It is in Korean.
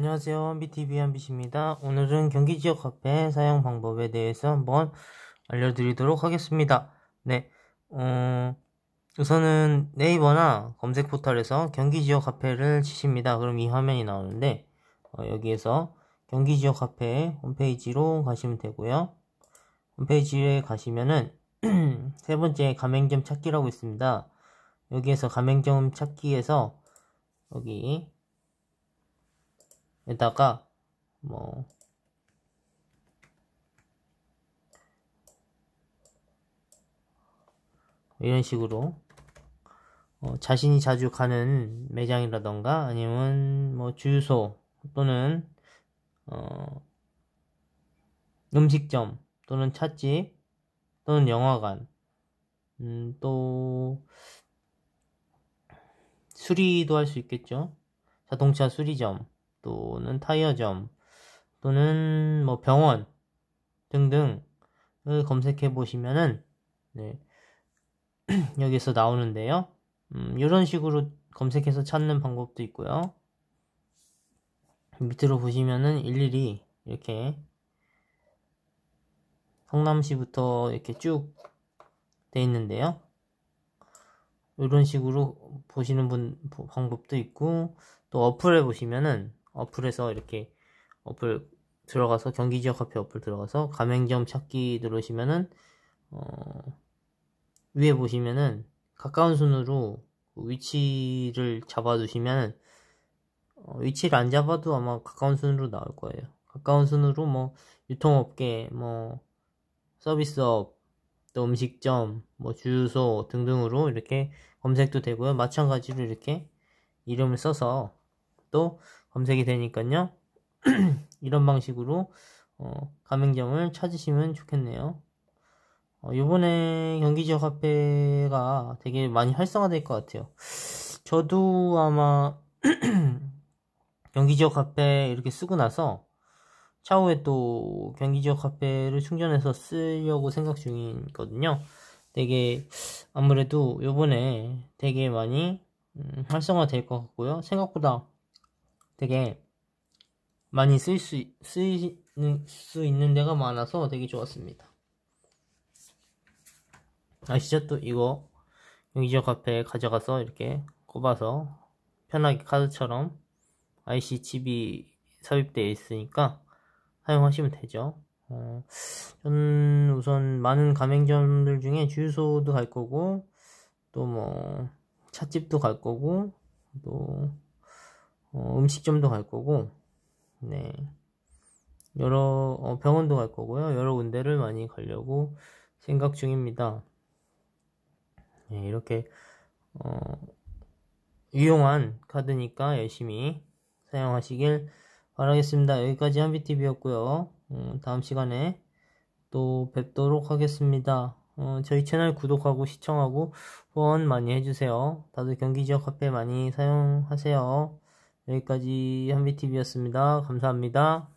안녕하세요. MBTV 한빛입니다. 오늘은 경기 지역 화폐 사용 방법에 대해서 한번 알려드리도록 하겠습니다. 네, 어, 우선은 네이버나 검색 포털에서 경기 지역 화폐를 치십니다. 그럼 이 화면이 나오는데 어, 여기에서 경기 지역 화폐 홈페이지로 가시면 되고요. 홈페이지에 가시면은 세 번째 가맹점 찾기라고 있습니다. 여기에서 가맹점 찾기에서 여기 에다가 뭐 이런 식으로 어, 자신이 자주 가는 매장이라던가 아니면 뭐 주유소 또는 어, 음식점 또는 찻집 또는 영화관 음, 또 수리도 할 수 있겠죠 자동차 수리점 또는 타이어점 또는 뭐 병원 등등을 검색해 보시면은 네, 여기서 나오는데요. 음, 이런 식으로 검색해서 찾는 방법도 있고요. 밑으로 보시면은 일일이 이렇게 성남시부터 이렇게 쭉 돼 있는데요. 이런 식으로 보시는 분 방법도 있고 또 어플에 보시면은 어플에서 이렇게 어플 들어가서 경기 지역 화폐 어플 들어가서 가맹점 찾기 누르시면은 어, 위에 보시면은 가까운 순으로 위치를 잡아두시면 어, 위치를 안 잡아도 아마 가까운 순으로 나올 거예요. 가까운 순으로 뭐 유통업계, 뭐 서비스업, 또 음식점, 뭐 주유소 등등으로 이렇게 검색도 되고요. 마찬가지로 이렇게 이름을 써서 또 검색이 되니까요. 이런 방식으로 어, 가맹점을 찾으시면 좋겠네요. 어, 요번에 경기지역 화폐가 되게 많이 활성화될 것 같아요. 저도 아마 경기지역 화폐 이렇게 쓰고 나서 차후에 또 경기지역 화폐를 충전해서 쓰려고 생각 중이거든요. 되게 아무래도 요번에 되게 많이 음, 활성화될 것 같고요. 생각보다 되게 많이 쓸 수, 쓰이는, 수 있는 데가 많아서 되게 좋았습니다. 아시죠? 또 이거 용의적 카페에 가져가서 이렇게 꼽아서 편하게 카드처럼 IC 칩이 삽입되어 있으니까 사용하시면 되죠. 어, 저는 우선 많은 가맹점들 중에 주유소도 갈 거고 또 뭐 찻집도 갈 거고 또 어, 음식점도 갈 거고, 네. 여러 어, 병원도 갈 거고요. 여러 군데를 많이 가려고 생각 중입니다. 네, 이렇게 어, 유용한 카드니까 열심히 사용하시길 바라겠습니다. 여기까지 한비TV였고요. 음, 어, 다음 시간에 또 뵙도록 하겠습니다. 어, 저희 채널 구독하고 시청하고 후원 많이 해주세요. 다들 경기지역 카페 많이 사용하세요. 여기까지 한비TV였습니다. 감사합니다.